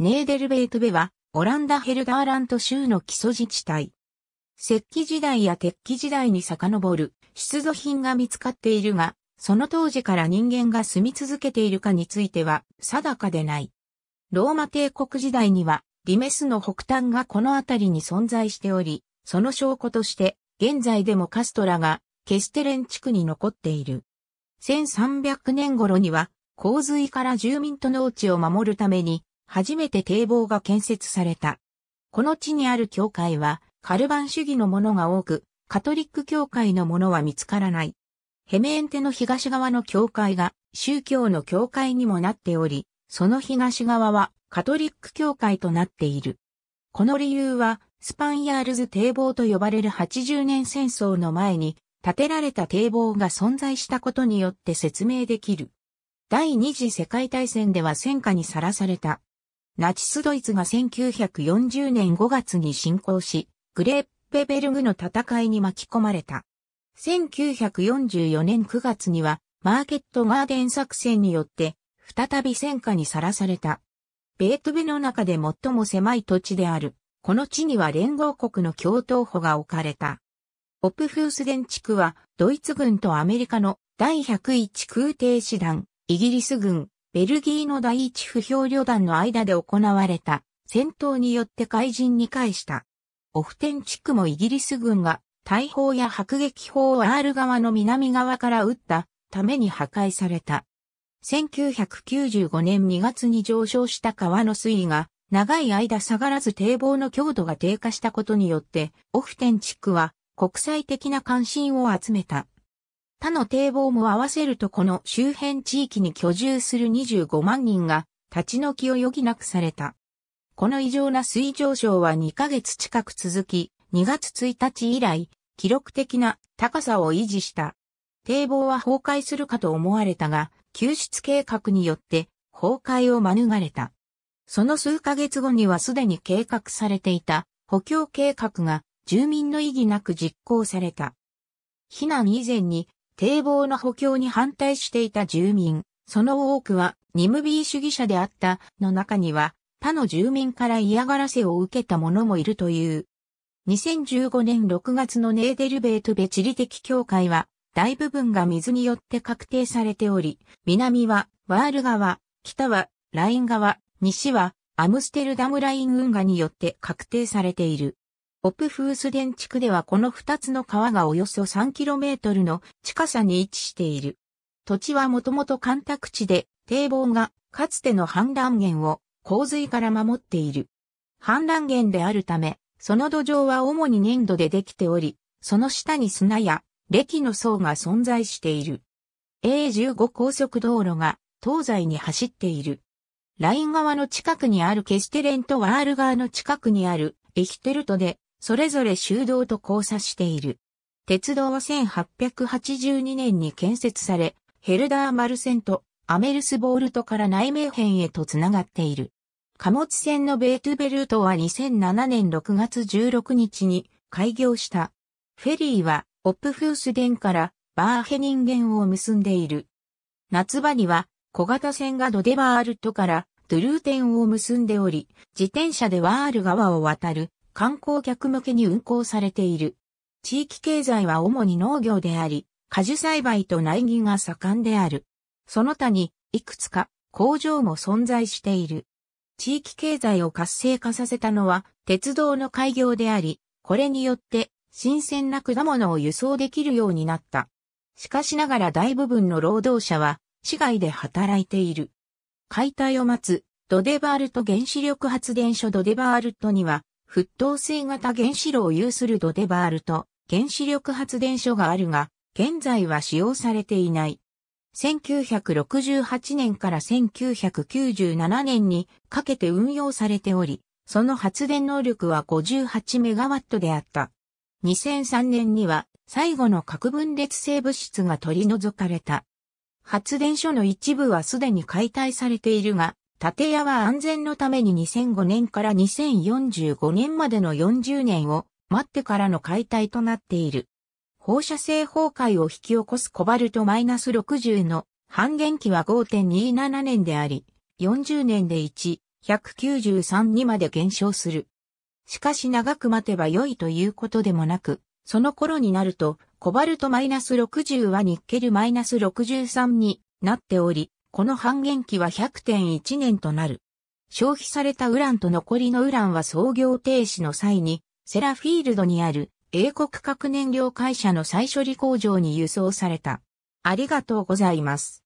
ネーデルベートベは、オランダヘルダーラント州の基礎自治体。石器時代や鉄器時代に遡る出土品が見つかっているが、その当時から人間が住み続けているかについては定かでない。ローマ帝国時代にはリメスの北端がこの辺りに存在しており、その証拠として現在でもカストラがケステレン地区に残っている。1300年頃には洪水から住民と農地を守るために初めて堤防が建設された。この地にある教会は、カルバン主義のものが多く、カトリック教会のものは見つからない。ヘメエンテの東側の教会が宗教の教会にもなっており、その東側はカトリック教会となっている。この理由は、スパンヤールズ堤防と呼ばれる80年戦争の前に建てられた堤防が存在したことによって説明できる。第二次世界大戦では戦火にさらされたナチスドイツが1940年5月に侵攻し、グレーペベルグの戦いに巻き込まれた。1944年9月には、マーケットガーデン作戦によって、再び戦火にさらされた。ベートベの中で最も狭い土地である。この地には連合国の共闘歩が置かれた。オプフースデン地区は、ドイツ軍とアメリカの第101空挺師団、イギリス軍、ベルギーの第一不評旅団の間で行われた戦闘によって海人に返した。オフテン地区もイギリス軍が大砲や迫撃砲を R 側の南側から撃ったために破壊された。1995年2月に上昇した川の水位が長い間下がらず堤防の強度が低下したことによってオフテン地区は国際的な関心を集めた。他の堤防も合わせるとこの周辺地域に居住する25万人が立ち退きを余儀なくされた。この異常な水上昇は2ヶ月近く続き、2月1日以来、記録的な高さを維持した。堤防は崩壊するかと思われたが、救出計画によって崩壊を免れた。その数ヶ月後にはすでに計画されていた補強計画が住民の意義なく実行された。避難以前に堤防の補強に反対していた住民、その多くはニムビー主義者であったの中には他の住民から嫌がらせを受けた者もいるという。2015年6月のネーデルベートベ地理的協会は大部分が水によって確定されており、南はワール川、北はライン川、西はアムステルダムライン運河によって確定されている。オプフースデン地区ではこの2つの川がおよそ 3km の近さに位置している。土地はもともと干拓地で、堤防がかつての氾濫源を洪水から守っている。氾濫源であるため、その土壌は主に粘土でできており、その下に砂や歴の層が存在している。A15 高速道路が東西に走っている。ライン川の近くにあるケステレンとワール川の近くにあるエヒテルトでそれぞれ修道と交差している。鉄道は1882年に建設され、ヘルダーマルセンとアメルスボールトから内名編へとつながっている。貨物船のベートゥベルートは2007年6月16日に開業した。フェリーはオップフースデンからバーヘニンゲンを結んでいる。夏場には小型船がドデバールトからドゥルーテンを結んでおり、自転車でワール川を渡る観光客向けに運行されている。地域経済は主に農業であり、果樹栽培と苗木が盛んである。その他に、いくつか工場も存在している。地域経済を活性化させたのは、鉄道の開業であり、これによって、新鮮な果物を輸送できるようになった。しかしながら大部分の労働者は、市外で働いている。解体を待つ、ドデバールト原子力発電所ドデバールトには、沸騰水型原子炉を有するドデバールと原子力発電所があるが、現在は使用されていない。1968年から1997年にかけて運用されており、その発電能力は58メガワットであった。2003年には最後の核分裂性物質が取り除かれた。発電所の一部はすでに解体されているが、建屋は安全のために2005年から2045年までの40年を待ってからの解体となっている。放射性崩壊を引き起こすコバルト -60 の半減期は5.27年であり、40年で1、193にまで減少する。しかし長く待てば良いということでもなく、その頃になると、コバルト -60 はニッケル -63 になっており、この半減期は100.1年となる。消費されたウランと残りのウランは操業停止の際に、セラフィールドにある英国核燃料会社の再処理工場に輸送された。ありがとうございます。